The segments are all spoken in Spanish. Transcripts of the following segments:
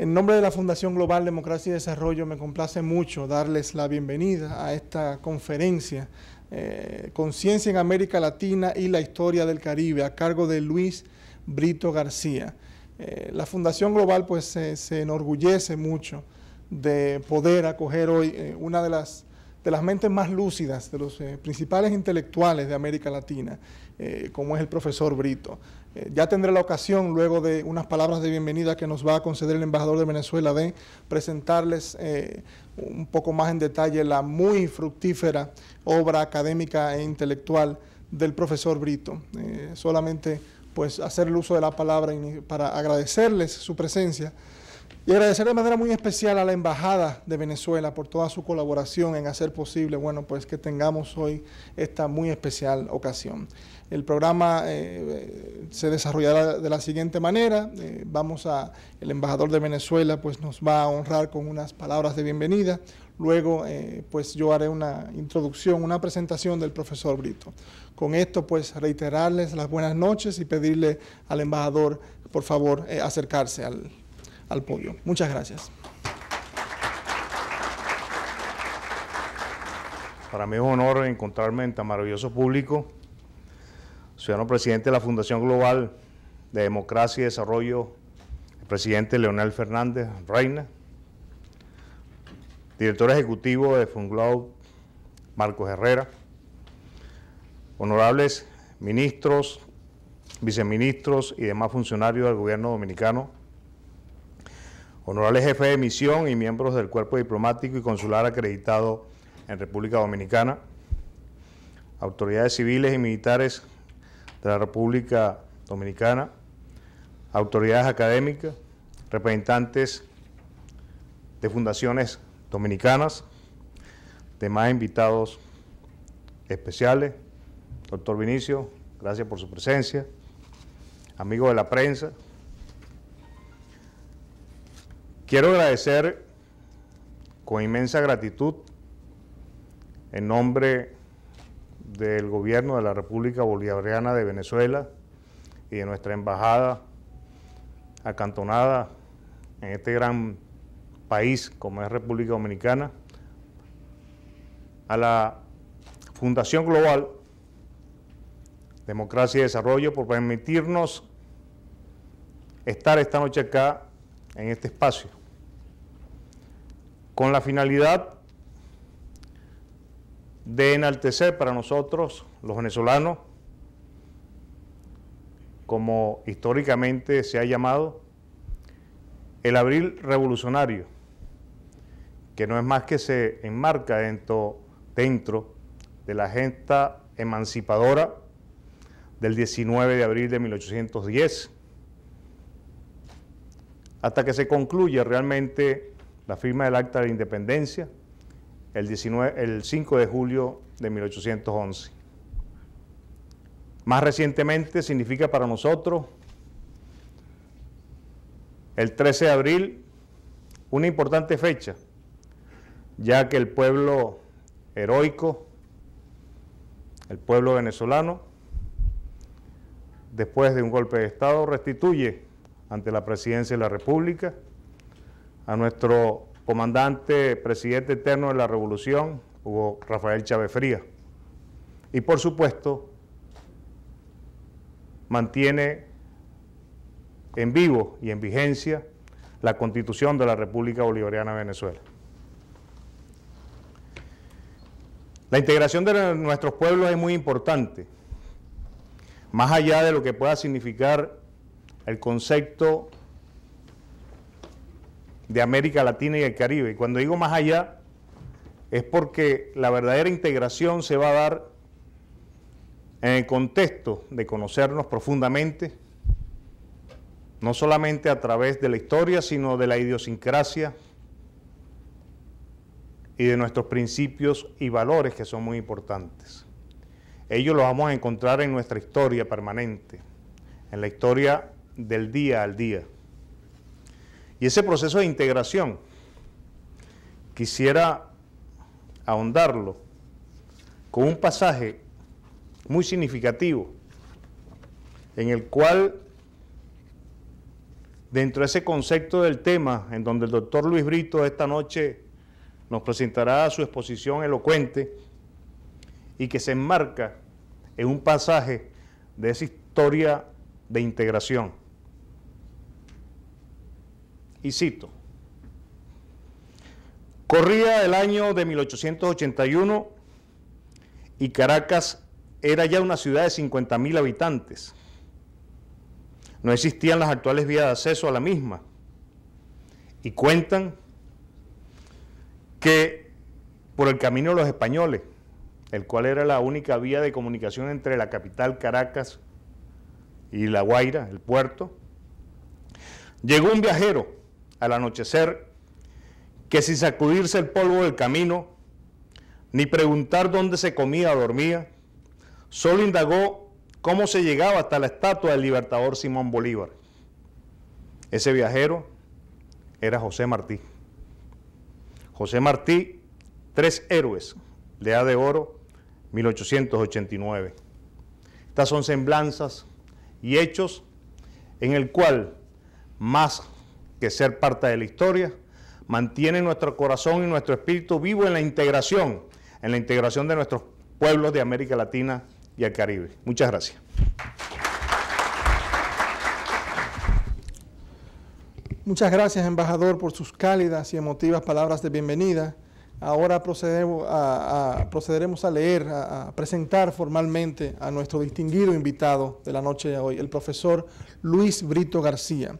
En nombre de la Fundación Global Democracia y Desarrollo, me complace mucho darles la bienvenida a esta conferencia eh, Conciencia en América Latina y la Historia del Caribe, a cargo de Luis Brito García. Eh, la Fundación Global pues se, enorgullece mucho de poder acoger hoy eh, una de las, de las mentes más lúcidas, de los principales intelectuales de América Latina, como es el profesor Brito. Eh, ya tendré la ocasión, luego de unas palabras de bienvenida que nos va a conceder el embajador de Venezuela, de presentarles eh, un poco más en detalle la muy fructífera obra académica e intelectual del profesor Brito. Eh, solamente pues hacer el uso de la palabra para agradecerles su presencia y agradecer de manera muy especial a la Embajada de Venezuela por toda su colaboración en hacer posible, bueno, pues que tengamos hoy esta muy especial ocasión. El programa eh, se desarrollará de la siguiente manera. Eh, vamos a, el embajador de Venezuela pues nos va a honrar con unas palabras de bienvenida. Luego eh, pues yo haré una introducción, una presentación del profesor Brito. Con esto pues reiterarles las buenas noches y pedirle al embajador por favor acercarse al, al podio. Muchas gracias. Para mí es un honor encontrarme en tan maravilloso público ciudadano presidente de la Fundación Global de Democracia y Desarrollo, el presidente Leonel Fernández Reina, director ejecutivo de Funglaud, Marcos Herrera, honorables ministros, viceministros y demás funcionarios del gobierno dominicano, honorables jefes de misión y miembros del cuerpo diplomático y consular acreditado en República Dominicana, autoridades civiles y militares de la República Dominicana, autoridades académicas, representantes de fundaciones dominicanas, demás invitados especiales, doctor Vinicio, gracias por su presencia, amigos de la prensa. Quiero agradecer con inmensa gratitud en nombre del gobierno de la República Bolivariana de Venezuela y de nuestra embajada acantonada en este gran país como es República Dominicana, a la Fundación Global Democracia y Desarrollo por permitirnos estar esta noche acá en este espacio, con la finalidad de enaltecer para nosotros, los venezolanos, como históricamente se ha llamado, el abril revolucionario, que no es más que se enmarca dentro, dentro de la agenda emancipadora del 19 de abril de 1810, hasta que se concluye realmente la firma del Acta de Independencia el, 5 de julio de 1811. Más recientemente significa para nosotros el 13 de abril una importante fecha, ya que el pueblo heroico, el pueblo venezolano, después de un golpe de Estado, restituye ante la Presidencia de la República a nuestro comandante, presidente eterno de la Revolución, Hugo Rafael Chávez Fría. Y por supuesto, mantiene en vivo y en vigencia la Constitución de la República Bolivariana de Venezuela. La integración de nuestros pueblos es muy importante, más allá de lo que pueda significar el concepto de América Latina y el Caribe. y Cuando digo más allá, es porque la verdadera integración se va a dar en el contexto de conocernos profundamente, no solamente a través de la historia, sino de la idiosincrasia y de nuestros principios y valores que son muy importantes. Ellos los vamos a encontrar en nuestra historia permanente, en la historia del día al día y ese proceso de integración. Quisiera ahondarlo con un pasaje muy significativo en el cual dentro de ese concepto del tema en donde el doctor Luis Brito esta noche nos presentará su exposición elocuente y que se enmarca en un pasaje de esa historia de integración y cito, corría el año de 1881 y Caracas era ya una ciudad de 50.000 habitantes. No existían las actuales vías de acceso a la misma. Y cuentan que por el camino de los españoles, el cual era la única vía de comunicación entre la capital Caracas y La Guaira, el puerto, llegó un viajero al anochecer, que sin sacudirse el polvo del camino, ni preguntar dónde se comía o dormía, solo indagó cómo se llegaba hasta la estatua del libertador Simón Bolívar. Ese viajero era José Martí. José Martí, tres héroes, de A de Oro, 1889. Estas son semblanzas y hechos en el cual más que ser parte de la historia, mantiene nuestro corazón y nuestro espíritu vivo en la integración, en la integración de nuestros pueblos de América Latina y el Caribe. Muchas gracias. Muchas gracias, embajador, por sus cálidas y emotivas palabras de bienvenida. Ahora procedemos a, procederemos a leer, a, presentar formalmente a nuestro distinguido invitado de la noche de hoy, el profesor Luis Brito García.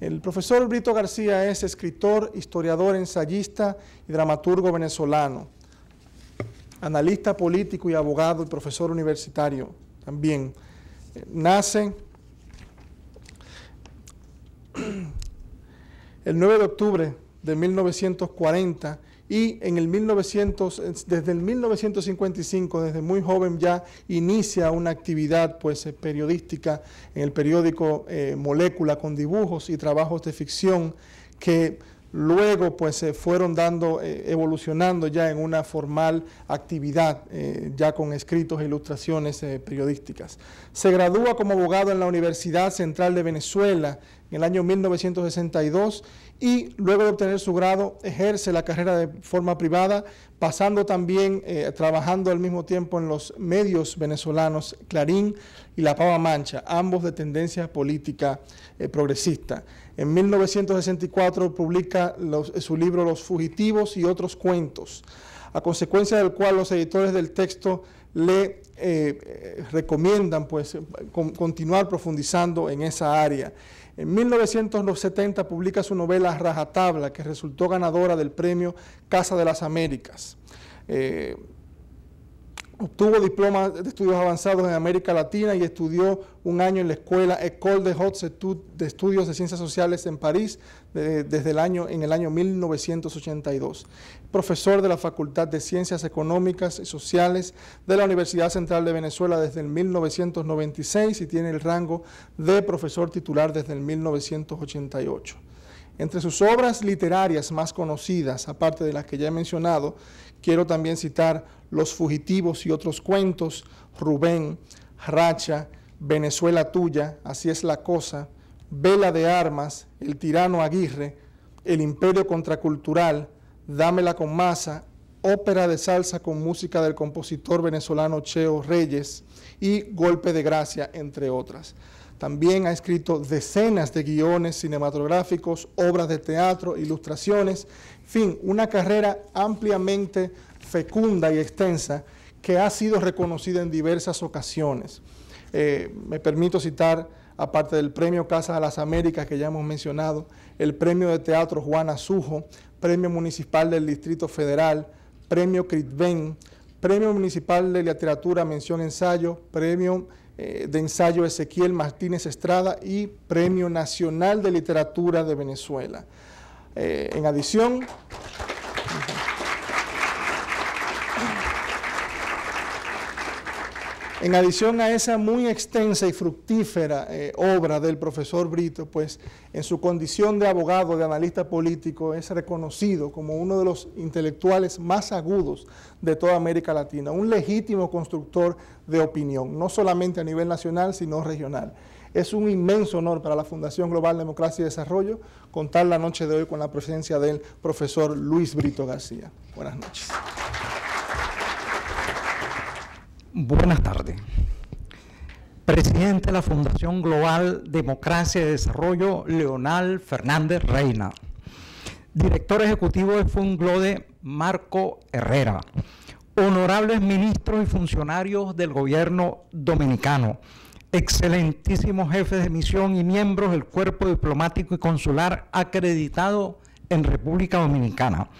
El profesor Brito García es escritor, historiador, ensayista y dramaturgo venezolano, analista político y abogado y profesor universitario también. Eh, nace el 9 de octubre de 1940 y en el 1900, desde el 1955, desde muy joven ya inicia una actividad pues, eh, periodística en el periódico eh, Molécula con dibujos y trabajos de ficción que luego pues se eh, fueron dando, evolucionando ya en una formal actividad, ya con escritos e ilustraciones periodísticas. Se gradúa como abogado en la Universidad Central de Venezuela en el año 1962 y luego de obtener su grado ejerce la carrera de forma privada, pasando también, eh, trabajando al mismo tiempo en los medios venezolanos Clarín y La Pava Mancha, ambos de tendencia política eh, progresista. En 1964 publica eh, su libro Los Fugitivos y otros cuentos, a consecuencia del cual los editores del texto le recomiendan pues, continuar profundizando en esa área en 1970 publica su novela Rajatabla, que resultó ganadora del premio Casa de las Américas. Eh, Obtuvo diploma de estudios avanzados en América Latina y estudió un año en la escuela École des Hautes de Estudios de Ciencias Sociales en París desde el año, en el año 1982. Profesor de la Facultad de Ciencias Económicas y Sociales de la Universidad Central de Venezuela desde el 1996 y tiene el rango de profesor titular desde el 1988. Entre sus obras literarias más conocidas, aparte de las que ya he mencionado, Quiero también citar Los Fugitivos y otros cuentos, Rubén, Racha, Venezuela Tuya, Así es la Cosa, Vela de Armas, El Tirano Aguirre, El Imperio Contracultural, Dámela con Masa, ópera de salsa con música del compositor venezolano Cheo Reyes y Golpe de Gracia, entre otras. También ha escrito decenas de guiones cinematográficos, obras de teatro, ilustraciones, fin, una carrera ampliamente fecunda y extensa que ha sido reconocida en diversas ocasiones. Eh, me permito citar, aparte del Premio Casa de las Américas que ya hemos mencionado, el Premio de Teatro juana Azujo, Premio Municipal del Distrito Federal, Premio Critben, Premio Municipal de Literatura Mención Ensayo, Premio eh, de ensayo Ezequiel Martínez Estrada y Premio Nacional de Literatura de Venezuela. Eh, en adición, En adición a esa muy extensa y fructífera eh, obra del profesor Brito, pues en su condición de abogado, de analista político, es reconocido como uno de los intelectuales más agudos de toda América Latina, un legítimo constructor de opinión, no solamente a nivel nacional, sino regional. Es un inmenso honor para la Fundación Global Democracia y Desarrollo contar la noche de hoy con la presencia del profesor Luis Brito García. Buenas noches. Buenas tardes. Presidente de la Fundación Global Democracia y Desarrollo, Leonel Fernández Reina. Director ejecutivo de Funglode, Marco Herrera. Honorables ministros y funcionarios del gobierno dominicano. Excelentísimos jefes de misión y miembros del cuerpo diplomático y consular acreditado en República Dominicana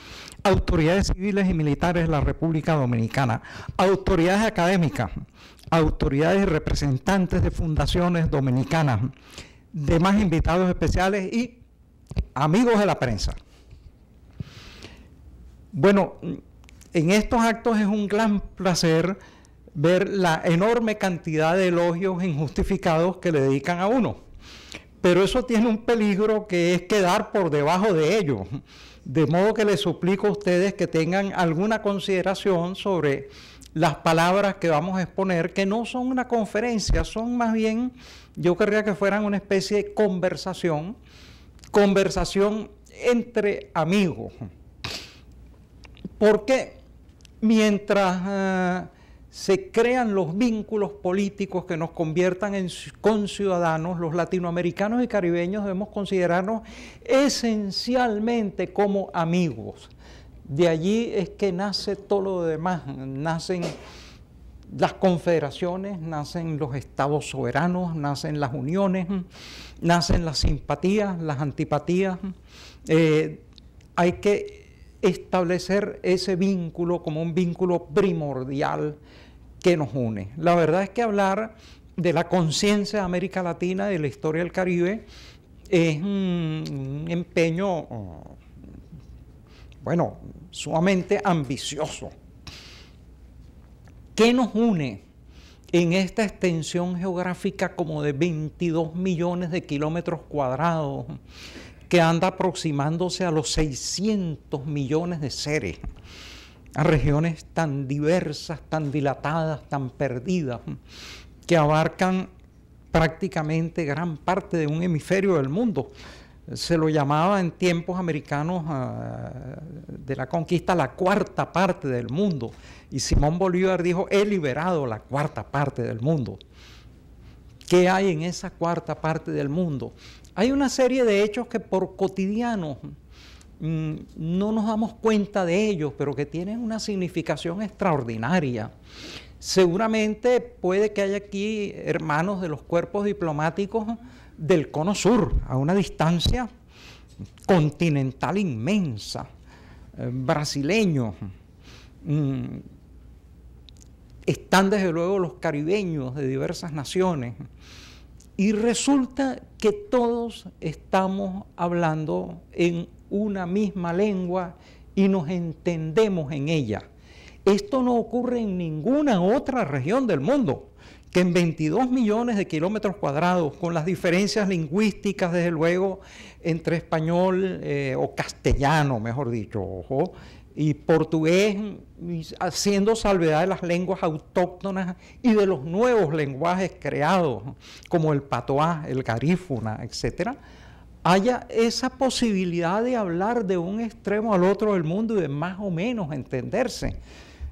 autoridades civiles y militares de la República Dominicana, autoridades académicas, autoridades y representantes de fundaciones dominicanas, demás invitados especiales y amigos de la prensa. Bueno, en estos actos es un gran placer ver la enorme cantidad de elogios injustificados que le dedican a uno. Pero eso tiene un peligro que es quedar por debajo de ellos de modo que les suplico a ustedes que tengan alguna consideración sobre las palabras que vamos a exponer, que no son una conferencia, son más bien, yo querría que fueran una especie de conversación, conversación entre amigos. Porque mientras eh, se crean los vínculos políticos que nos conviertan en conciudadanos, los latinoamericanos y caribeños debemos considerarnos esencialmente como amigos. De allí es que nace todo lo demás, nacen las confederaciones, nacen los estados soberanos, nacen las uniones, nacen las simpatías, las antipatías. Eh, hay que establecer ese vínculo como un vínculo primordial que nos une. La verdad es que hablar de la conciencia de América Latina, de la historia del Caribe, es un empeño, mm, bueno, sumamente ambicioso. ¿Qué nos une en esta extensión geográfica como de 22 millones de kilómetros cuadrados? que anda aproximándose a los 600 millones de seres, a regiones tan diversas, tan dilatadas, tan perdidas, que abarcan prácticamente gran parte de un hemisferio del mundo. Se lo llamaba en tiempos americanos ah, de la conquista la cuarta parte del mundo. Y Simón Bolívar dijo, he liberado la cuarta parte del mundo. ¿Qué hay en esa cuarta parte del mundo? Hay una serie de hechos que por cotidiano mm, no nos damos cuenta de ellos, pero que tienen una significación extraordinaria. Seguramente puede que haya aquí hermanos de los cuerpos diplomáticos del Cono Sur, a una distancia continental inmensa, eh, brasileños. Mm, están desde luego los caribeños de diversas naciones. Y resulta que todos estamos hablando en una misma lengua y nos entendemos en ella. Esto no ocurre en ninguna otra región del mundo, que en 22 millones de kilómetros cuadrados, con las diferencias lingüísticas, desde luego, entre español eh, o castellano, mejor dicho, ojo, y portugués, haciendo salvedad de las lenguas autóctonas y de los nuevos lenguajes creados, como el patoá, el garífuna, etc., haya esa posibilidad de hablar de un extremo al otro del mundo y de más o menos entenderse.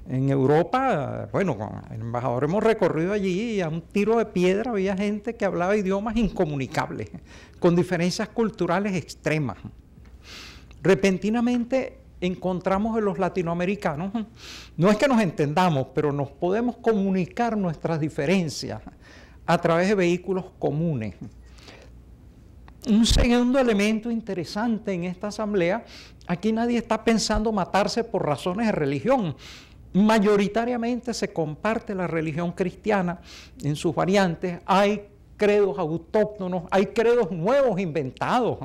En Europa, bueno, con el embajador hemos recorrido allí y a un tiro de piedra había gente que hablaba idiomas incomunicables, con diferencias culturales extremas. Repentinamente encontramos en los latinoamericanos. No es que nos entendamos, pero nos podemos comunicar nuestras diferencias a través de vehículos comunes. Un segundo elemento interesante en esta asamblea, aquí nadie está pensando matarse por razones de religión. Mayoritariamente se comparte la religión cristiana en sus variantes. Hay credos autóctonos, hay credos nuevos inventados.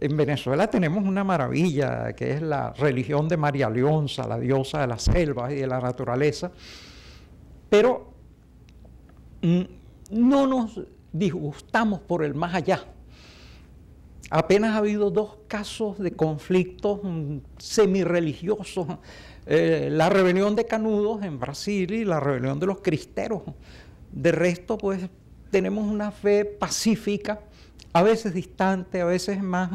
En Venezuela tenemos una maravilla que es la religión de María Leonza, la diosa de las selvas y de la naturaleza, pero mm, no nos disgustamos por el más allá. Apenas ha habido dos casos de conflictos mm, semirreligiosos, eh, la rebelión de Canudos en Brasil y la rebelión de los cristeros. De resto, pues tenemos una fe pacífica a veces distante, a veces más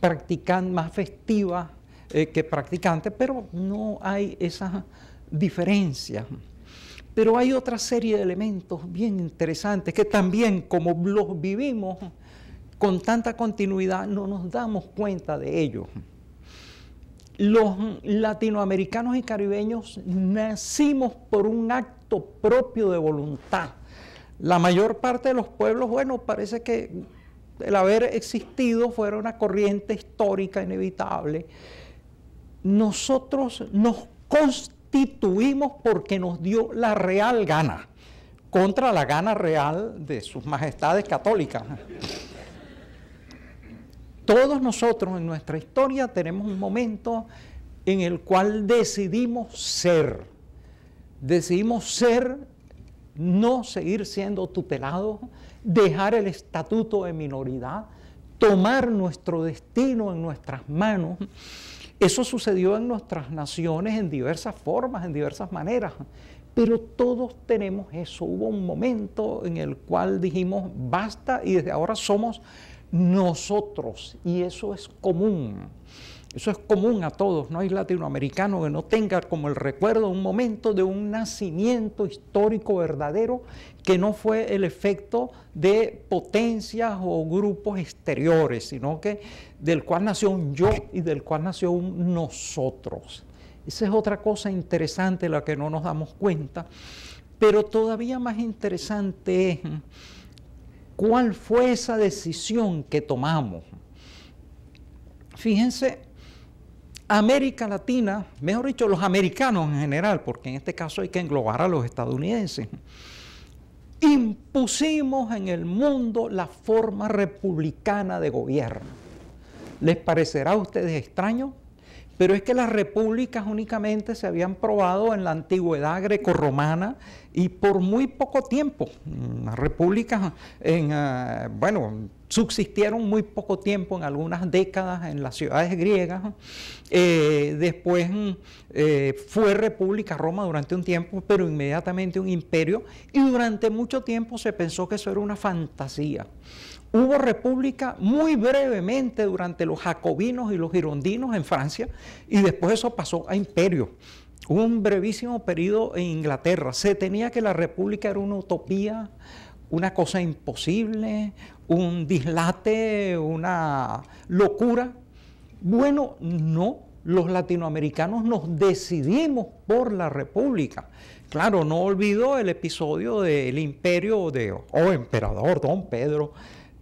practicante, más festiva eh, que practicante, pero no hay esa diferencia. Pero hay otra serie de elementos bien interesantes que también como los vivimos con tanta continuidad no nos damos cuenta de ellos. Los latinoamericanos y caribeños nacimos por un acto propio de voluntad. La mayor parte de los pueblos, bueno, parece que el haber existido fuera una corriente histórica inevitable, nosotros nos constituimos porque nos dio la real gana, contra la gana real de sus majestades católicas. Todos nosotros en nuestra historia tenemos un momento en el cual decidimos ser. Decidimos ser, no seguir siendo tutelados dejar el estatuto de minoridad, tomar nuestro destino en nuestras manos. Eso sucedió en nuestras naciones en diversas formas, en diversas maneras, pero todos tenemos eso. Hubo un momento en el cual dijimos, basta y desde ahora somos nosotros y eso es común. Eso es común a todos, no hay latinoamericano que no tenga como el recuerdo un momento de un nacimiento histórico verdadero que no fue el efecto de potencias o grupos exteriores, sino que del cual nació un yo y del cual nació un nosotros. Esa es otra cosa interesante, la que no nos damos cuenta. Pero todavía más interesante es cuál fue esa decisión que tomamos. Fíjense América Latina, mejor dicho, los americanos en general, porque en este caso hay que englobar a los estadounidenses, impusimos en el mundo la forma republicana de gobierno. ¿Les parecerá a ustedes extraño? Pero es que las repúblicas únicamente se habían probado en la antigüedad grecorromana y por muy poco tiempo. Mm, las repúblicas, eh, bueno, subsistieron muy poco tiempo, en algunas décadas, en las ciudades griegas. Eh, después mm, eh, fue República Roma durante un tiempo, pero inmediatamente un imperio. Y durante mucho tiempo se pensó que eso era una fantasía. Hubo república muy brevemente durante los jacobinos y los girondinos en Francia y después eso pasó a imperio. Hubo un brevísimo periodo en Inglaterra. Se tenía que la república era una utopía, una cosa imposible, un dislate, una locura. Bueno, no, los latinoamericanos nos decidimos por la república. Claro, no olvidó el episodio del imperio de, oh emperador, don Pedro,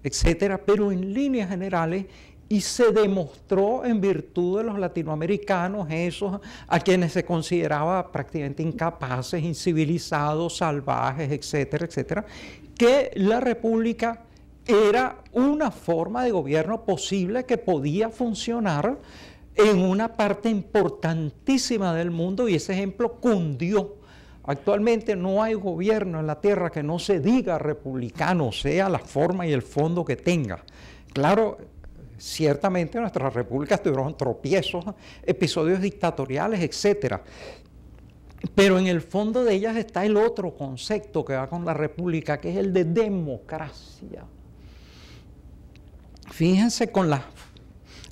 etcétera, pero en líneas generales y se demostró en virtud de los latinoamericanos, esos a quienes se consideraba prácticamente incapaces, incivilizados, salvajes, etcétera, etcétera, que la república era una forma de gobierno posible que podía funcionar en una parte importantísima del mundo y ese ejemplo cundió Actualmente no hay gobierno en la tierra que no se diga republicano, sea la forma y el fondo que tenga. Claro, ciertamente nuestras repúblicas tuvieron tropiezos, episodios dictatoriales, etcétera. Pero en el fondo de ellas está el otro concepto que va con la república, que es el de democracia. Fíjense con las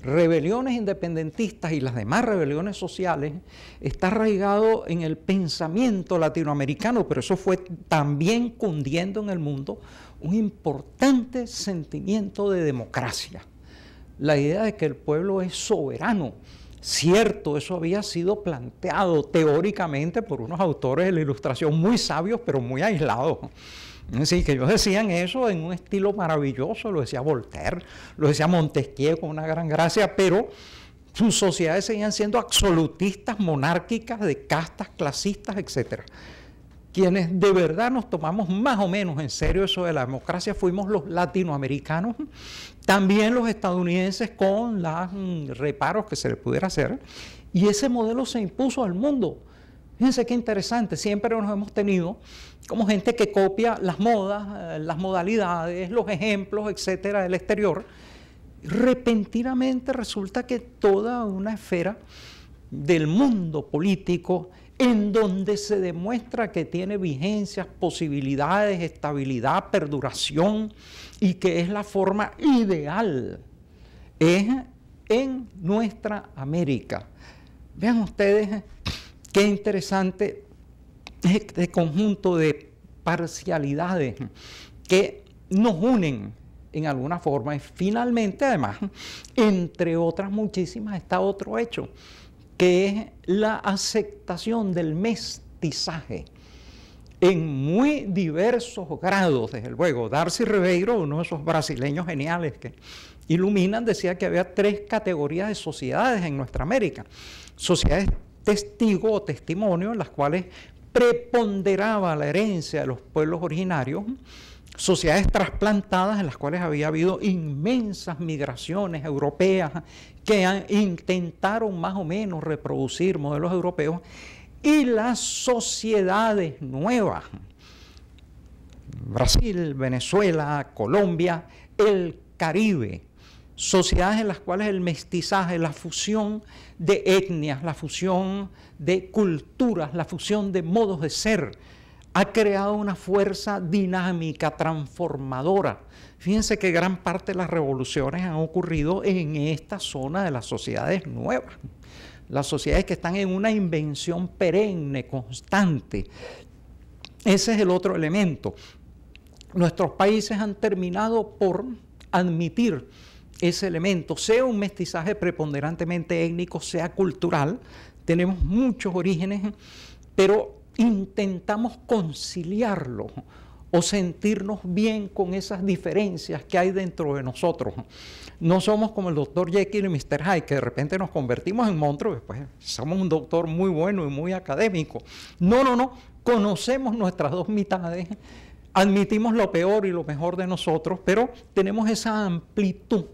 rebeliones independentistas y las demás rebeliones sociales está arraigado en el pensamiento latinoamericano, pero eso fue también cundiendo en el mundo un importante sentimiento de democracia. La idea de que el pueblo es soberano. Cierto, eso había sido planteado teóricamente por unos autores de la Ilustración muy sabios, pero muy aislados. Sí, que ellos decían eso en un estilo maravilloso, lo decía Voltaire, lo decía Montesquieu con una gran gracia, pero sus sociedades seguían siendo absolutistas, monárquicas, de castas, clasistas, etc. Quienes de verdad nos tomamos más o menos en serio eso de la democracia fuimos los latinoamericanos, también los estadounidenses con los mm, reparos que se les pudiera hacer, y ese modelo se impuso al mundo. Fíjense qué interesante, siempre nos hemos tenido como gente que copia las modas, eh, las modalidades, los ejemplos, etcétera, del exterior. Repentinamente resulta que toda una esfera del mundo político en donde se demuestra que tiene vigencias, posibilidades, estabilidad, perduración y que es la forma ideal, es en nuestra América. Vean ustedes Qué interesante este conjunto de parcialidades que nos unen en alguna forma. Y finalmente, además, entre otras muchísimas, está otro hecho, que es la aceptación del mestizaje en muy diversos grados, desde luego. Darcy Ribeiro, uno de esos brasileños geniales que iluminan, decía que había tres categorías de sociedades en nuestra América. Sociedades testigo o testimonio en las cuales preponderaba la herencia de los pueblos originarios, sociedades trasplantadas en las cuales había habido inmensas migraciones europeas que intentaron más o menos reproducir modelos europeos, y las sociedades nuevas, Brasil, Venezuela, Colombia, el Caribe, sociedades en las cuales el mestizaje, la fusión de etnias, la fusión de culturas, la fusión de modos de ser, ha creado una fuerza dinámica, transformadora. Fíjense que gran parte de las revoluciones han ocurrido en esta zona de las sociedades nuevas. Las sociedades que están en una invención perenne, constante. Ese es el otro elemento. Nuestros países han terminado por admitir ese elemento, sea un mestizaje preponderantemente étnico, sea cultural, tenemos muchos orígenes, pero intentamos conciliarlo o sentirnos bien con esas diferencias que hay dentro de nosotros. No somos como el doctor Jekyll y Mr. Hyde, que de repente nos convertimos en monstruos, después somos un doctor muy bueno y muy académico. No, no, no, conocemos nuestras dos mitades, admitimos lo peor y lo mejor de nosotros, pero tenemos esa amplitud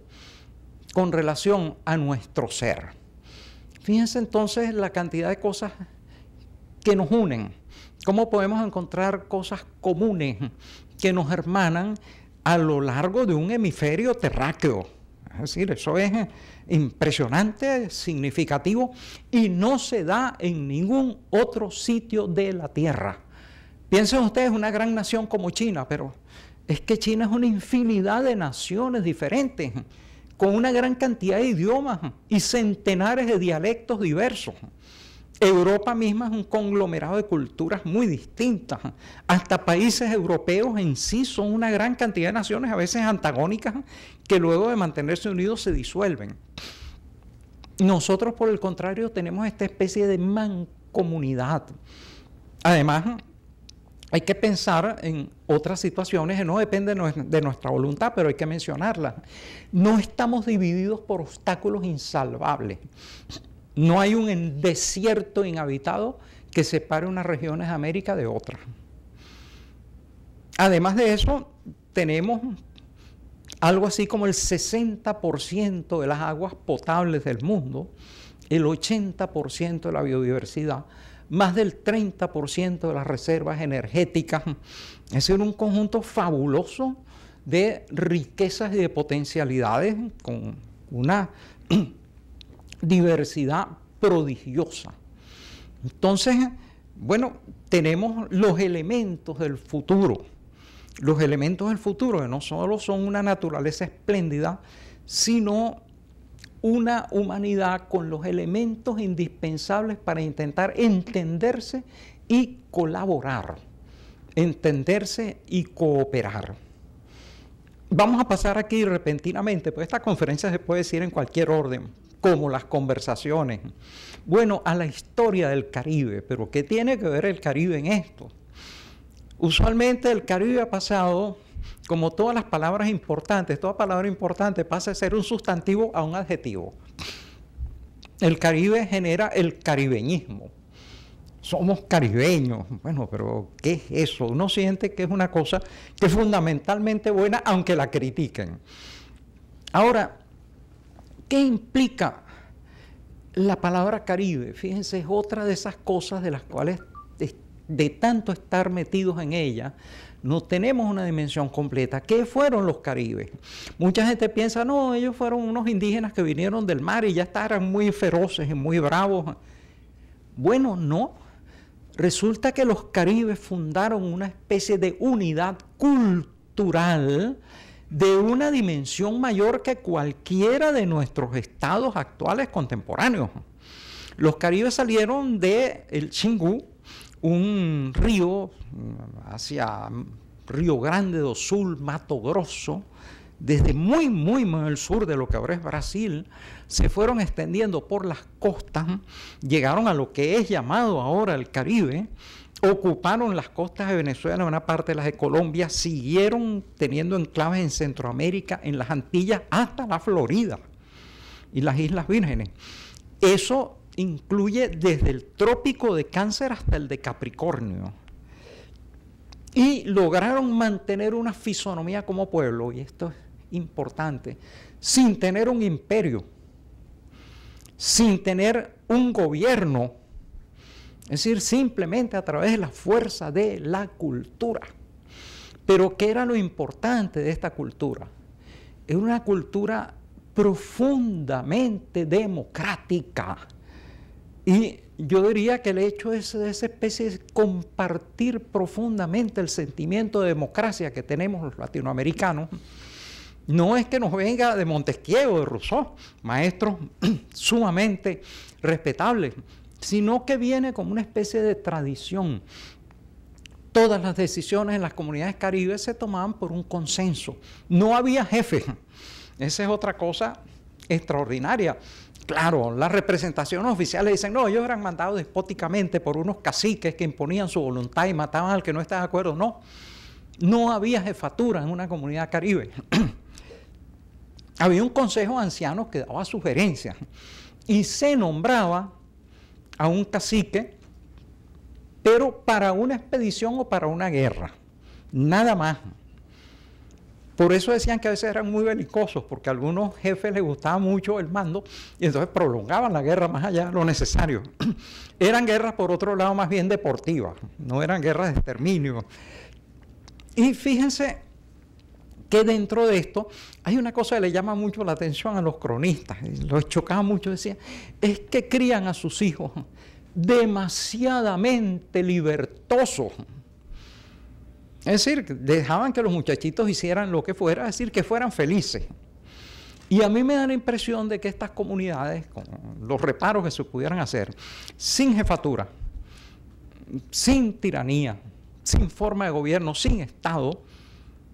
con relación a nuestro ser. Fíjense entonces la cantidad de cosas que nos unen, cómo podemos encontrar cosas comunes que nos hermanan a lo largo de un hemisferio terráqueo. Es decir, eso es impresionante, significativo y no se da en ningún otro sitio de la Tierra. Piensen ustedes una gran nación como China, pero es que China es una infinidad de naciones diferentes con una gran cantidad de idiomas y centenares de dialectos diversos. Europa misma es un conglomerado de culturas muy distintas. Hasta países europeos en sí son una gran cantidad de naciones, a veces antagónicas, que luego de mantenerse unidos se disuelven. Nosotros, por el contrario, tenemos esta especie de mancomunidad. Además, hay que pensar en otras situaciones que no dependen de nuestra voluntad, pero hay que mencionarlas. No estamos divididos por obstáculos insalvables. No hay un desierto inhabitado que separe unas regiones de América de otras. Además de eso, tenemos algo así como el 60% de las aguas potables del mundo, el 80% de la biodiversidad más del 30% de las reservas energéticas. Es un conjunto fabuloso de riquezas y de potencialidades con una diversidad prodigiosa. Entonces, bueno, tenemos los elementos del futuro. Los elementos del futuro que no solo son una naturaleza espléndida, sino una humanidad con los elementos indispensables para intentar entenderse y colaborar, entenderse y cooperar. Vamos a pasar aquí repentinamente, pues esta conferencia se puede decir en cualquier orden, como las conversaciones. Bueno, a la historia del Caribe, pero ¿qué tiene que ver el Caribe en esto? Usualmente el Caribe ha pasado como todas las palabras importantes, toda palabra importante pasa de ser un sustantivo a un adjetivo. El Caribe genera el caribeñismo. Somos caribeños. Bueno, pero ¿qué es eso? Uno siente que es una cosa que es fundamentalmente buena, aunque la critiquen. Ahora, ¿qué implica la palabra Caribe? Fíjense, es otra de esas cosas de las cuales de tanto estar metidos en ella, no tenemos una dimensión completa. ¿Qué fueron los caribes? Mucha gente piensa, no, ellos fueron unos indígenas que vinieron del mar y ya estaban muy feroces y muy bravos. Bueno, no. Resulta que los caribes fundaron una especie de unidad cultural de una dimensión mayor que cualquiera de nuestros estados actuales contemporáneos. Los caribes salieron del de Xingu, un río hacia Río Grande do Sul, Mato Grosso, desde muy, muy más al sur de lo que ahora es Brasil, se fueron extendiendo por las costas, llegaron a lo que es llamado ahora el Caribe, ocuparon las costas de Venezuela, una parte de las de Colombia, siguieron teniendo enclaves en Centroamérica, en las Antillas, hasta la Florida y las Islas Vírgenes. Eso incluye desde el trópico de cáncer hasta el de Capricornio. Y lograron mantener una fisonomía como pueblo, y esto es importante, sin tener un imperio, sin tener un gobierno, es decir, simplemente a través de la fuerza de la cultura. Pero ¿qué era lo importante de esta cultura? Era una cultura profundamente democrática y yo diría que el hecho es, de esa especie de compartir profundamente el sentimiento de democracia que tenemos los latinoamericanos. No es que nos venga de Montesquieu o de Rousseau, maestros sumamente respetables, sino que viene como una especie de tradición. Todas las decisiones en las comunidades caribes se tomaban por un consenso. No había jefe. Esa es otra cosa extraordinaria. Claro, las representaciones oficiales dicen, no, ellos eran mandados despóticamente por unos caciques que imponían su voluntad y mataban al que no estaba de acuerdo. No, no había jefatura en una comunidad caribe. había un consejo anciano que daba sugerencias y se nombraba a un cacique, pero para una expedición o para una guerra, nada más. Por eso decían que a veces eran muy belicosos, porque a algunos jefes les gustaba mucho el mando y entonces prolongaban la guerra más allá de lo necesario. eran guerras, por otro lado, más bien deportivas, no eran guerras de exterminio. Y fíjense que dentro de esto hay una cosa que le llama mucho la atención a los cronistas, los chocaba mucho, decía, es que crían a sus hijos demasiadamente libertosos. Es decir, dejaban que los muchachitos hicieran lo que fuera, es decir, que fueran felices. Y a mí me da la impresión de que estas comunidades, con los reparos que se pudieran hacer, sin jefatura, sin tiranía, sin forma de gobierno, sin Estado,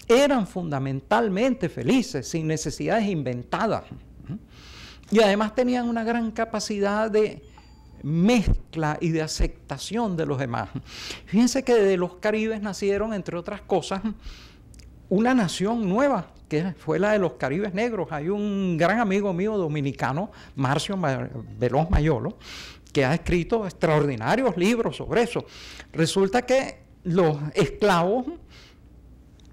eran fundamentalmente felices, sin necesidades inventadas. Y además tenían una gran capacidad de mezcla y de aceptación de los demás. Fíjense que de los caribes nacieron, entre otras cosas, una nación nueva, que fue la de los Caribes Negros. Hay un gran amigo mío dominicano, Marcio Veloz Mayolo, que ha escrito extraordinarios libros sobre eso. Resulta que los esclavos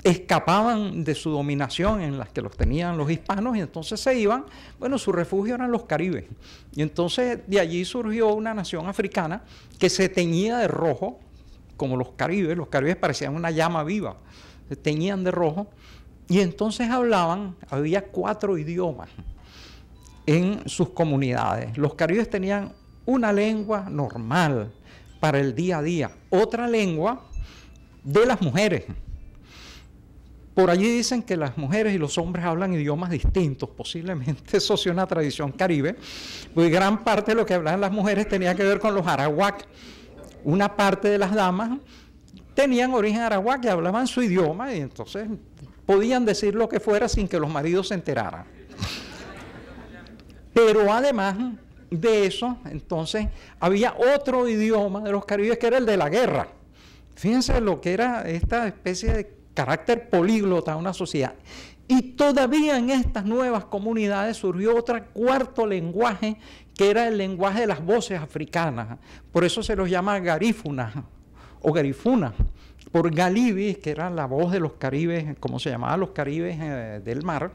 escapaban de su dominación en las que los tenían los hispanos y entonces se iban, bueno, su refugio eran los caribes. Y entonces de allí surgió una nación africana que se teñía de rojo, como los caribes, los caribes parecían una llama viva, se teñían de rojo y entonces hablaban, había cuatro idiomas en sus comunidades. Los caribes tenían una lengua normal para el día a día, otra lengua de las mujeres por allí dicen que las mujeres y los hombres hablan idiomas distintos, posiblemente eso sea una tradición caribe, pues gran parte de lo que hablaban las mujeres tenía que ver con los arawak. Una parte de las damas tenían origen arawak y hablaban su idioma y entonces podían decir lo que fuera sin que los maridos se enteraran. Pero además de eso, entonces había otro idioma de los caribes que era el de la guerra. Fíjense lo que era esta especie de carácter políglota de una sociedad. Y todavía en estas nuevas comunidades surgió otro cuarto lenguaje que era el lenguaje de las voces africanas. Por eso se los llama garífunas o garifunas. Por galibis, que era la voz de los caribes, como se llamaba los caribes eh, del mar,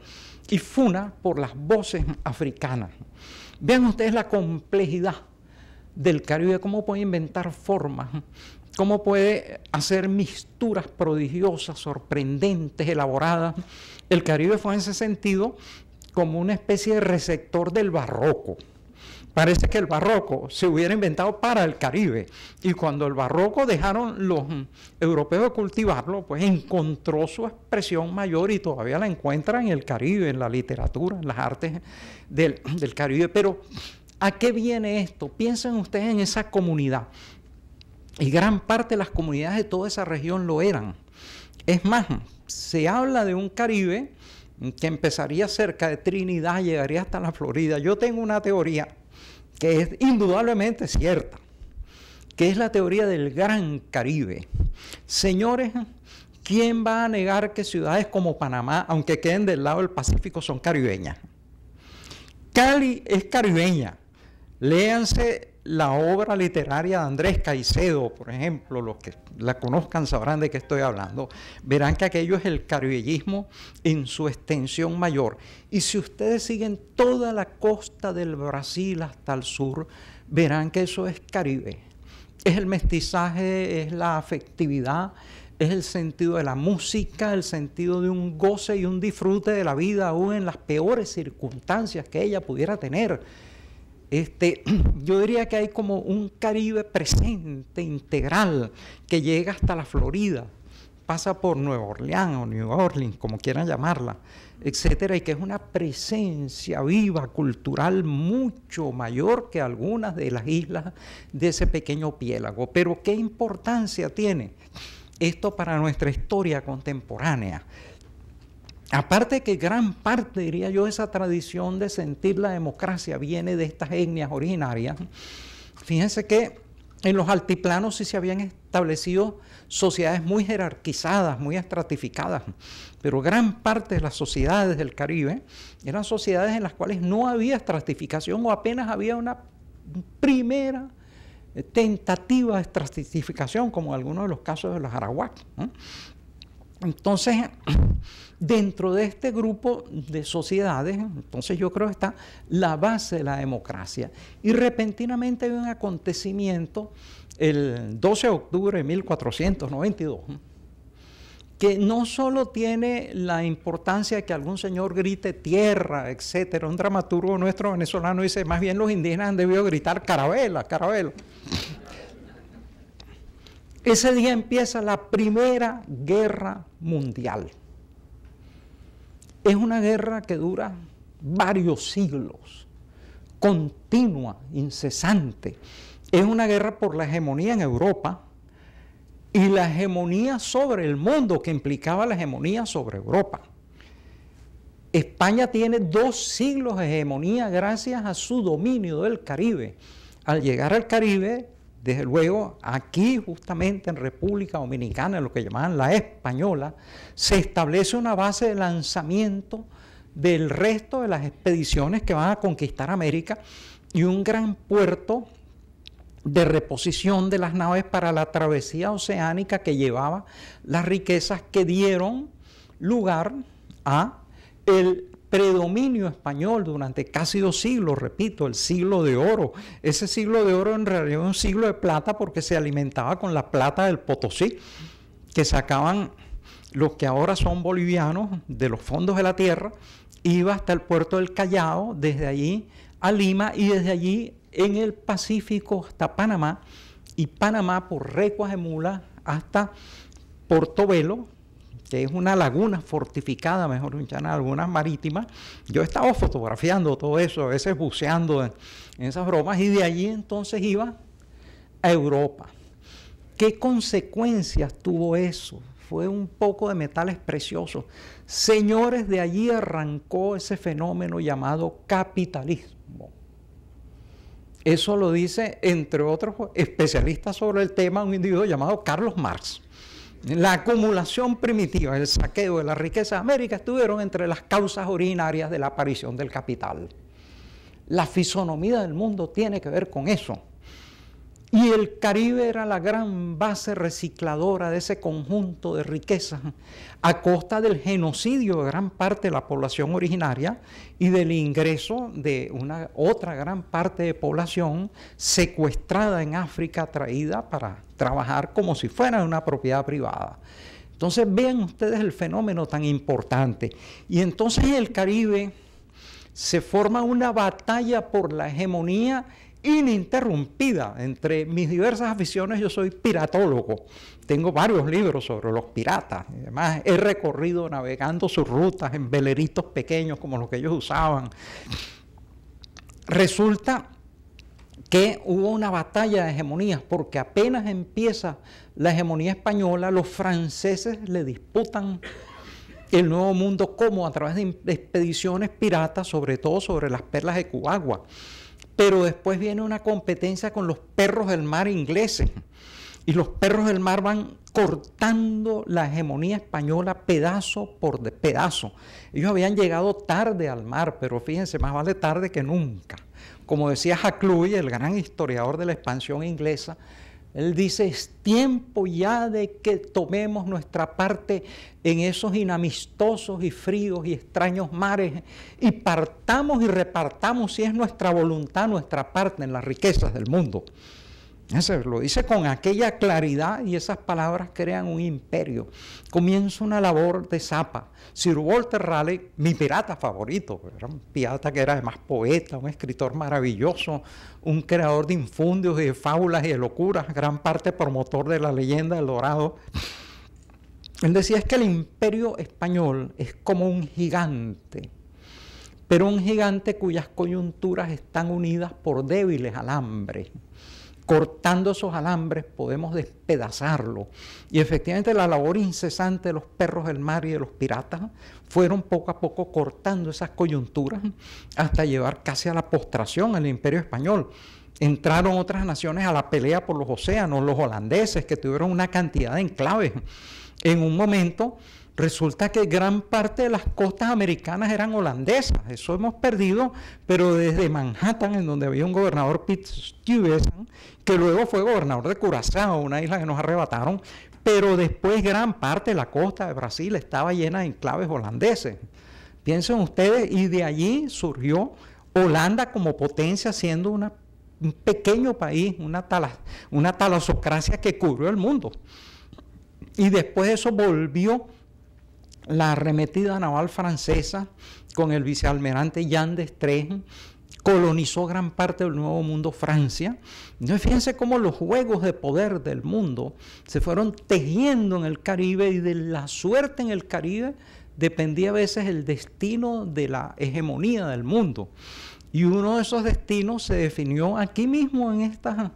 y funa por las voces africanas. Vean ustedes la complejidad del Caribe, cómo puede inventar formas cómo puede hacer misturas prodigiosas, sorprendentes, elaboradas. El Caribe fue en ese sentido como una especie de receptor del barroco. Parece que el barroco se hubiera inventado para el Caribe y cuando el barroco dejaron los mm, europeos cultivarlo, pues encontró su expresión mayor y todavía la encuentra en el Caribe, en la literatura, en las artes del Caribe. Pero ¿a qué viene esto? Piensen ustedes en esa comunidad y gran parte de las comunidades de toda esa región lo eran. Es más, se habla de un Caribe que empezaría cerca de Trinidad, llegaría hasta la Florida. Yo tengo una teoría que es indudablemente cierta, que es la teoría del Gran Caribe. Señores, ¿quién va a negar que ciudades como Panamá, aunque queden del lado del Pacífico, son caribeñas? Cali es caribeña. Léanse la obra literaria de Andrés Caicedo, por ejemplo, los que la conozcan sabrán de qué estoy hablando, verán que aquello es el caribellismo en su extensión mayor. Y si ustedes siguen toda la costa del Brasil hasta el sur, verán que eso es Caribe. Es el mestizaje, es la afectividad, es el sentido de la música, el sentido de un goce y un disfrute de la vida, aún en las peores circunstancias que ella pudiera tener este, yo diría que hay como un Caribe presente, integral, que llega hasta la Florida, pasa por Nueva Orleans o New Orleans, como quieran llamarla, etcétera, y que es una presencia viva, cultural, mucho mayor que algunas de las islas de ese pequeño piélago. Pero, ¿qué importancia tiene esto para nuestra historia contemporánea? Aparte que gran parte, diría yo, esa tradición de sentir la democracia viene de estas etnias originarias. Fíjense que en los altiplanos sí se habían establecido sociedades muy jerarquizadas, muy estratificadas, pero gran parte de las sociedades del Caribe eran sociedades en las cuales no había estratificación o apenas había una primera eh, tentativa de estratificación, como en algunos de los casos de los Arawak. Entonces, Dentro de este grupo de sociedades, entonces yo creo que está la base de la democracia. Y repentinamente hay un acontecimiento, el 12 de octubre de 1492, que no solo tiene la importancia de que algún señor grite tierra, etcétera. Un dramaturgo nuestro venezolano dice, más bien los indígenas han debido gritar carabela, carabela. Ese día empieza la Primera Guerra Mundial. Es una guerra que dura varios siglos, continua, incesante. Es una guerra por la hegemonía en Europa y la hegemonía sobre el mundo que implicaba la hegemonía sobre Europa. España tiene dos siglos de hegemonía gracias a su dominio del Caribe. Al llegar al Caribe, desde luego, aquí justamente en República Dominicana, en lo que llamaban la española, se establece una base de lanzamiento del resto de las expediciones que van a conquistar América y un gran puerto de reposición de las naves para la travesía oceánica que llevaba las riquezas que dieron lugar a el predominio español durante casi dos siglos, repito, el siglo de oro. Ese siglo de oro en realidad es un siglo de plata porque se alimentaba con la plata del Potosí, que sacaban los que ahora son bolivianos de los fondos de la tierra, iba hasta el puerto del Callao, desde allí a Lima y desde allí en el Pacífico hasta Panamá y Panamá por Recuas de Mula hasta Portobelo, que es una laguna fortificada, mejor dicho, laguna marítimas. Yo estaba fotografiando todo eso, a veces buceando en, en esas bromas, y de allí entonces iba a Europa. ¿Qué consecuencias tuvo eso? Fue un poco de metales preciosos. Señores, de allí arrancó ese fenómeno llamado capitalismo. Eso lo dice, entre otros especialistas sobre el tema, un individuo llamado Carlos Marx la acumulación primitiva, el saqueo de la riqueza de América estuvieron entre las causas originarias de la aparición del capital. La fisonomía del mundo tiene que ver con eso. Y el Caribe era la gran base recicladora de ese conjunto de riquezas a costa del genocidio de gran parte de la población originaria y del ingreso de una otra gran parte de población secuestrada en África, traída para trabajar como si fuera una propiedad privada. Entonces vean ustedes el fenómeno tan importante. Y entonces en el Caribe se forma una batalla por la hegemonía ininterrumpida entre mis diversas aficiones. Yo soy piratólogo, tengo varios libros sobre los piratas. Además, he recorrido navegando sus rutas en veleritos pequeños como los que ellos usaban. Resulta que hubo una batalla de hegemonías, porque apenas empieza la hegemonía española, los franceses le disputan el nuevo mundo como a través de expediciones piratas, sobre todo sobre las perlas de Cubagua pero después viene una competencia con los perros del mar ingleses. Y los perros del mar van cortando la hegemonía española pedazo por pedazo. Ellos habían llegado tarde al mar, pero fíjense, más vale tarde que nunca. Como decía Jacluy, el gran historiador de la expansión inglesa, él dice, es tiempo ya de que tomemos nuestra parte en esos inamistosos y fríos y extraños mares y partamos y repartamos, si es nuestra voluntad, nuestra parte en las riquezas del mundo. Ese lo dice con aquella claridad y esas palabras crean un imperio. Comienza una labor de zapa. Sir Walter Raleigh, mi pirata favorito, era un pirata que era además poeta, un escritor maravilloso, un creador de infundios y de fábulas y de locuras, gran parte promotor de la leyenda del Dorado. Él decía es que el imperio español es como un gigante, pero un gigante cuyas coyunturas están unidas por débiles alambres cortando esos alambres podemos despedazarlo. Y efectivamente la labor incesante de los perros del mar y de los piratas fueron poco a poco cortando esas coyunturas hasta llevar casi a la postración al imperio español. Entraron otras naciones a la pelea por los océanos, los holandeses, que tuvieron una cantidad de enclaves. En un momento Resulta que gran parte de las costas americanas eran holandesas, eso hemos perdido, pero desde Manhattan, en donde había un gobernador Pete Stuyvesant, que luego fue gobernador de Curazao, una isla que nos arrebataron, pero después gran parte de la costa de Brasil estaba llena de enclaves holandeses. Piensen ustedes, y de allí surgió Holanda como potencia siendo un pequeño país, una, una talasocracia que cubrió el mundo. Y después eso volvió la arremetida naval francesa con el vicealmirante Jean d'Estrées colonizó gran parte del Nuevo Mundo Francia. Entonces, fíjense cómo los juegos de poder del mundo se fueron tejiendo en el Caribe y de la suerte en el Caribe dependía a veces el destino de la hegemonía del mundo. Y uno de esos destinos se definió aquí mismo en estas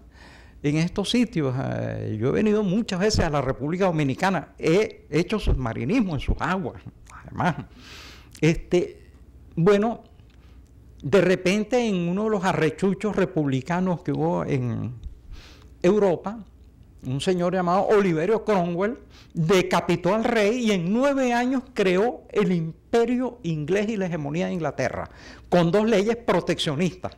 en estos sitios. Eh, yo he venido muchas veces a la República Dominicana, he hecho submarinismo en sus aguas, además. Este, bueno, de repente en uno de los arrechuchos republicanos que hubo en Europa, un señor llamado Oliverio Cromwell decapitó al rey y en nueve años creó el imperio inglés y la hegemonía de Inglaterra, con dos leyes proteccionistas.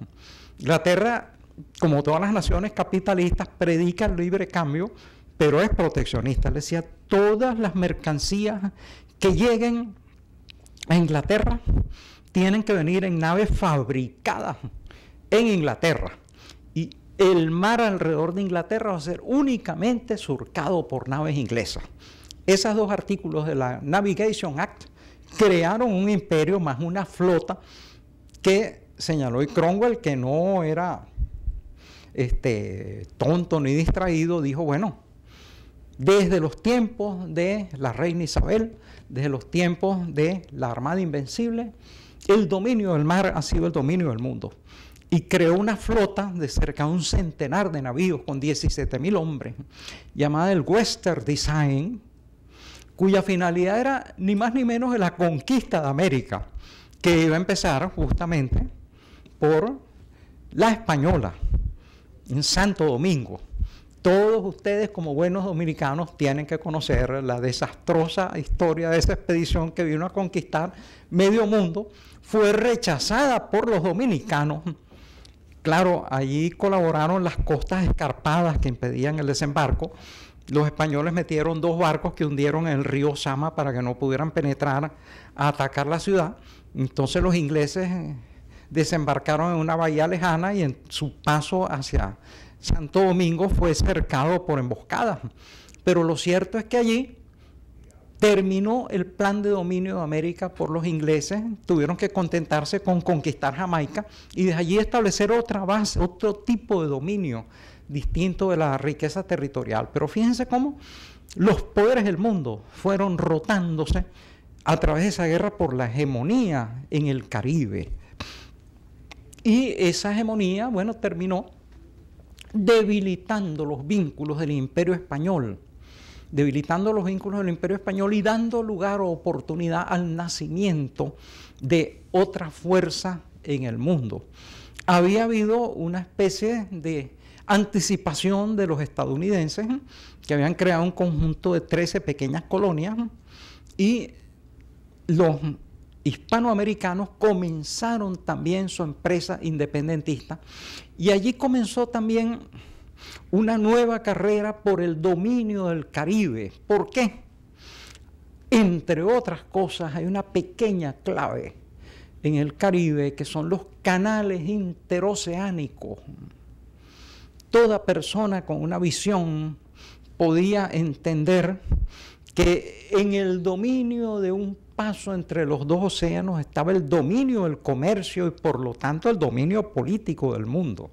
Inglaterra como todas las naciones capitalistas, predica el libre cambio, pero es proteccionista. Le decía, todas las mercancías que lleguen a Inglaterra tienen que venir en naves fabricadas en Inglaterra. Y el mar alrededor de Inglaterra va a ser únicamente surcado por naves inglesas. Esos dos artículos de la Navigation Act crearon un imperio más una flota que señaló y Cromwell que no era este, tonto ni distraído, dijo, bueno, desde los tiempos de la reina Isabel, desde los tiempos de la Armada Invencible, el dominio del mar ha sido el dominio del mundo. Y creó una flota de cerca de un centenar de navíos con 17 mil hombres, llamada el Western Design, cuya finalidad era ni más ni menos la conquista de América, que iba a empezar justamente por la española, en Santo Domingo. Todos ustedes como buenos dominicanos tienen que conocer la desastrosa historia de esa expedición que vino a conquistar medio mundo. Fue rechazada por los dominicanos. Claro, allí colaboraron las costas escarpadas que impedían el desembarco. Los españoles metieron dos barcos que hundieron el río Sama para que no pudieran penetrar a atacar la ciudad. Entonces los ingleses desembarcaron en una bahía lejana y en su paso hacia Santo Domingo fue cercado por emboscadas. Pero lo cierto es que allí terminó el plan de dominio de América por los ingleses, tuvieron que contentarse con conquistar Jamaica y desde allí establecer otra base, otro tipo de dominio distinto de la riqueza territorial. Pero fíjense cómo los poderes del mundo fueron rotándose a través de esa guerra por la hegemonía en el Caribe. Y esa hegemonía, bueno, terminó debilitando los vínculos del imperio español, debilitando los vínculos del imperio español y dando lugar o oportunidad al nacimiento de otra fuerza en el mundo. Había habido una especie de anticipación de los estadounidenses que habían creado un conjunto de 13 pequeñas colonias y los hispanoamericanos comenzaron también su empresa independentista y allí comenzó también una nueva carrera por el dominio del Caribe. ¿Por qué? Entre otras cosas, hay una pequeña clave en el Caribe que son los canales interoceánicos. Toda persona con una visión podía entender que en el dominio de un paso entre los dos océanos estaba el dominio del comercio y por lo tanto el dominio político del mundo.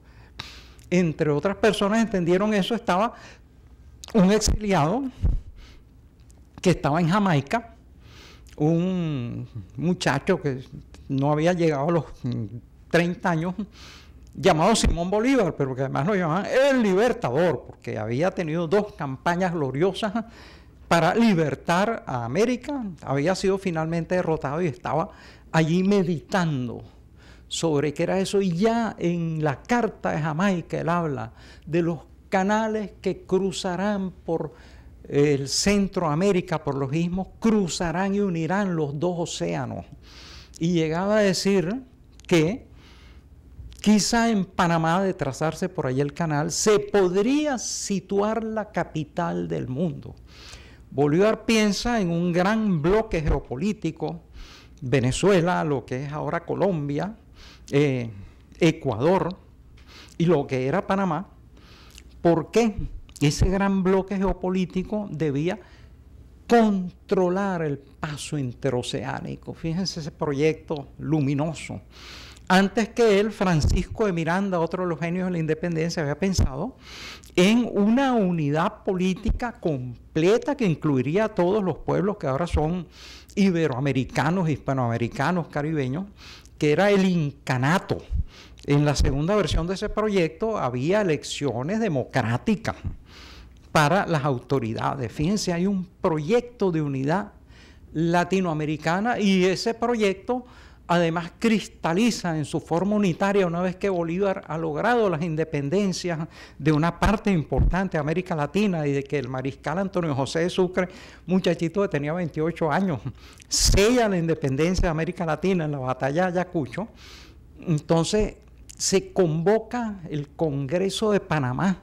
Entre otras personas entendieron eso, estaba un exiliado que estaba en Jamaica, un muchacho que no había llegado a los 30 años, llamado Simón Bolívar, pero que además lo llamaban el libertador, porque había tenido dos campañas gloriosas para libertar a América, había sido finalmente derrotado y estaba allí meditando sobre qué era eso. Y ya en la carta de Jamaica él habla de los canales que cruzarán por eh, el Centroamérica, por los mismos cruzarán y unirán los dos océanos. Y llegaba a decir que quizá en Panamá, de trazarse por allí el canal, se podría situar la capital del mundo. Bolívar piensa en un gran bloque geopolítico, Venezuela, lo que es ahora Colombia, eh, Ecuador y lo que era Panamá, porque ese gran bloque geopolítico debía controlar el paso interoceánico. Fíjense ese proyecto luminoso antes que él, Francisco de Miranda, otro de los genios de la independencia, había pensado en una unidad política completa que incluiría a todos los pueblos que ahora son iberoamericanos, hispanoamericanos, caribeños, que era el incanato. En la segunda versión de ese proyecto había elecciones democráticas para las autoridades. Fíjense, hay un proyecto de unidad latinoamericana y ese proyecto además cristaliza en su forma unitaria una vez que Bolívar ha logrado las independencias de una parte importante de América Latina y de que el mariscal Antonio José de Sucre, muchachito que tenía 28 años, sella la independencia de América Latina en la batalla de Ayacucho, entonces se convoca el Congreso de Panamá,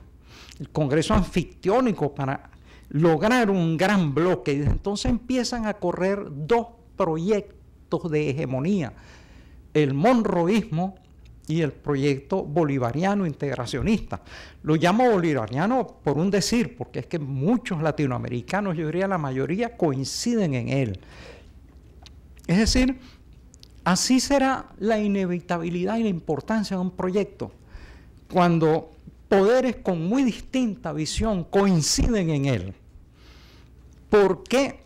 el Congreso anfictiónico para lograr un gran bloque. Entonces empiezan a correr dos proyectos de hegemonía, el monroísmo y el proyecto bolivariano integracionista. Lo llamo bolivariano por un decir, porque es que muchos latinoamericanos, yo diría la mayoría, coinciden en él. Es decir, así será la inevitabilidad y la importancia de un proyecto, cuando poderes con muy distinta visión coinciden en él. ¿Por qué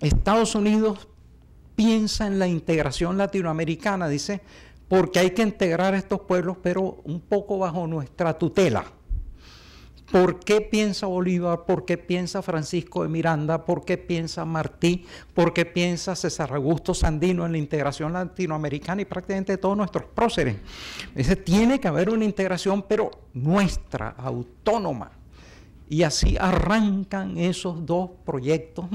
Estados Unidos piensa en la integración latinoamericana, dice, porque hay que integrar a estos pueblos, pero un poco bajo nuestra tutela. ¿Por qué piensa Bolívar? ¿Por qué piensa Francisco de Miranda? ¿Por qué piensa Martí? ¿Por qué piensa César Augusto Sandino en la integración latinoamericana y prácticamente todos nuestros próceres? Dice, tiene que haber una integración, pero nuestra, autónoma. Y así arrancan esos dos proyectos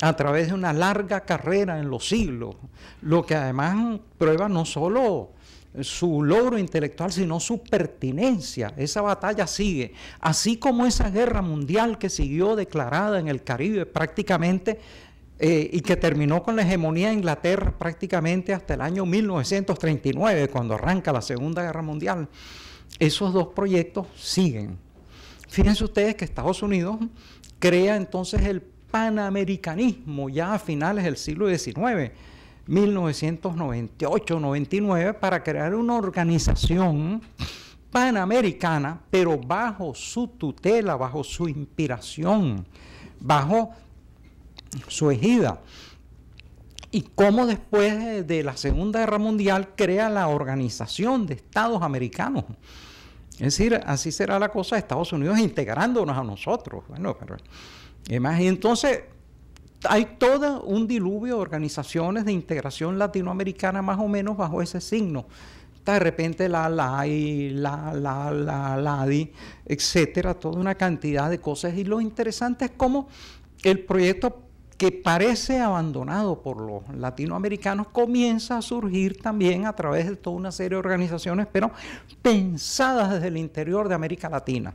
a través de una larga carrera en los siglos, lo que además prueba no solo su logro intelectual, sino su pertinencia. Esa batalla sigue, así como esa guerra mundial que siguió declarada en el Caribe prácticamente eh, y que terminó con la hegemonía de Inglaterra prácticamente hasta el año 1939, cuando arranca la Segunda Guerra Mundial. Esos dos proyectos siguen. Fíjense ustedes que Estados Unidos crea entonces el panamericanismo ya a finales del siglo XIX, 1998-99, para crear una organización panamericana, pero bajo su tutela, bajo su inspiración, bajo su ejida. Y cómo después de, la Segunda Guerra Mundial crea la Organización de Estados Americanos. Es decir, así será la cosa de Estados Unidos integrándonos a nosotros. Bueno, pero y entonces hay todo un diluvio de organizaciones de integración latinoamericana más o menos bajo ese signo. Está de repente la LAI, la, la, la, la etcétera, toda una cantidad de cosas. Y lo interesante es cómo el proyecto que parece abandonado por los latinoamericanos, comienza a surgir también a través de toda una serie de organizaciones, pero pensadas desde el interior de América Latina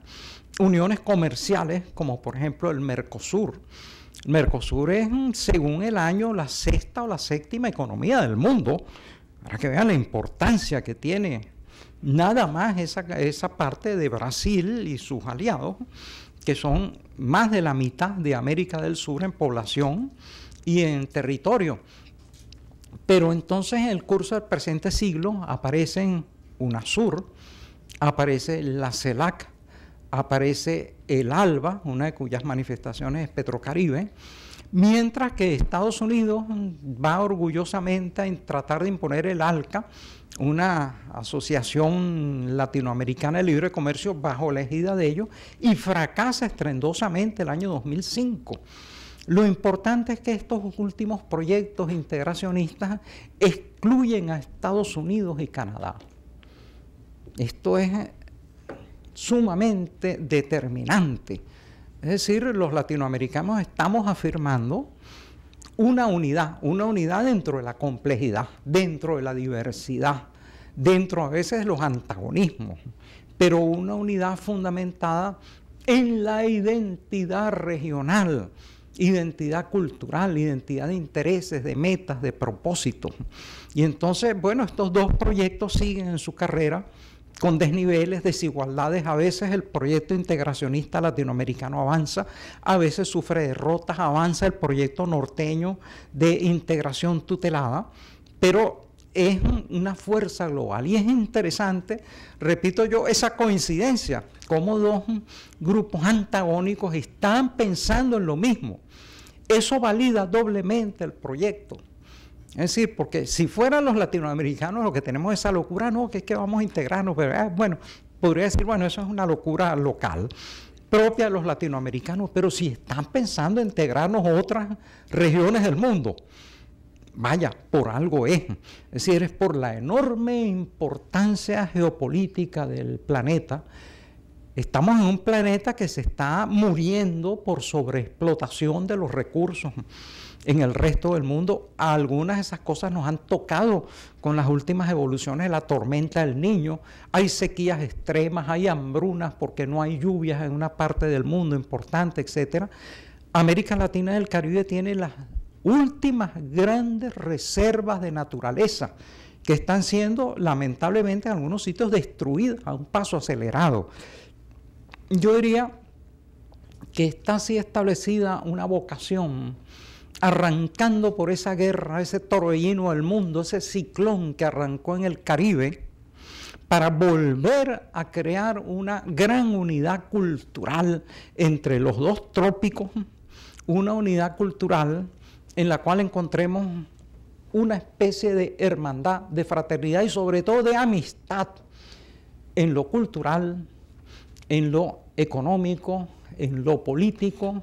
uniones comerciales, como por ejemplo el Mercosur. Mercosur es, mm, según el año, la sexta o la séptima economía del mundo, para que vean la importancia que tiene nada más esa, parte de Brasil y sus aliados, que son más de la mitad de América del Sur en población y en territorio. Pero entonces en el curso del presente siglo aparecen UNASUR, aparece la CELAC, aparece el ALBA, una de cuyas manifestaciones es Petrocaribe, mientras que Estados Unidos va orgullosamente a tratar de imponer el ALCA, una asociación latinoamericana de libre comercio bajo la de ellos, y fracasa estrendosamente el año 2005. Lo importante es que estos últimos proyectos integracionistas excluyen a Estados Unidos y Canadá. Esto es sumamente determinante. Es decir, los latinoamericanos estamos afirmando una unidad, una unidad dentro de la complejidad, dentro de la diversidad, dentro a veces de los antagonismos, pero una unidad fundamentada en la identidad regional, identidad cultural, identidad de intereses, de metas, de propósitos. Y entonces, bueno, estos dos proyectos siguen en su carrera con desniveles, desigualdades. A veces el proyecto integracionista latinoamericano avanza, a veces sufre derrotas, avanza el proyecto norteño de integración tutelada, pero es una fuerza global y es interesante, repito yo, esa coincidencia, cómo dos grupos antagónicos están pensando en lo mismo. Eso valida doblemente el proyecto. Es decir, porque si fueran los latinoamericanos lo que tenemos esa locura, no, que es que vamos a integrarnos, pero ah, bueno, podría decir, bueno, eso es una locura local propia de los latinoamericanos, pero si están pensando en integrarnos a otras regiones del mundo, vaya, por algo es. Es decir, es por la enorme importancia geopolítica del planeta. Estamos en un planeta que se está muriendo por sobreexplotación de los recursos en el resto del mundo. Algunas de esas cosas nos han tocado con las últimas evoluciones de la tormenta del niño. Hay sequías extremas, hay hambrunas porque no hay lluvias en una parte del mundo importante, etc. América Latina y el Caribe tiene las últimas grandes reservas de naturaleza que están siendo lamentablemente en algunos sitios destruidas a un paso acelerado. Yo diría que está así establecida una vocación arrancando por esa guerra, ese torbellino al mundo, ese ciclón que arrancó en el Caribe, para volver a crear una gran unidad cultural entre los dos trópicos, una unidad cultural en la cual encontremos una especie de hermandad, de fraternidad y sobre todo de amistad en lo cultural, en lo económico, en lo político,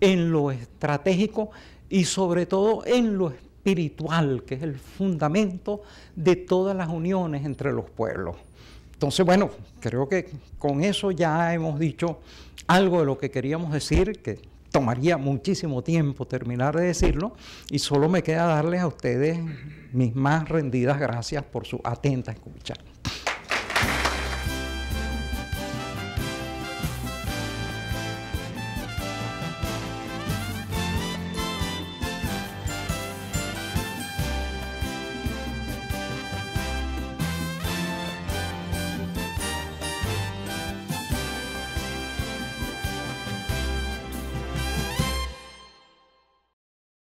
en lo estratégico y sobre todo en lo espiritual, que es el fundamento de todas las uniones entre los pueblos. Entonces, bueno, creo que con eso ya hemos dicho algo de lo que queríamos decir, que tomaría muchísimo tiempo terminar de decirlo, y solo me queda darles a ustedes mis más rendidas gracias por su atenta escucha.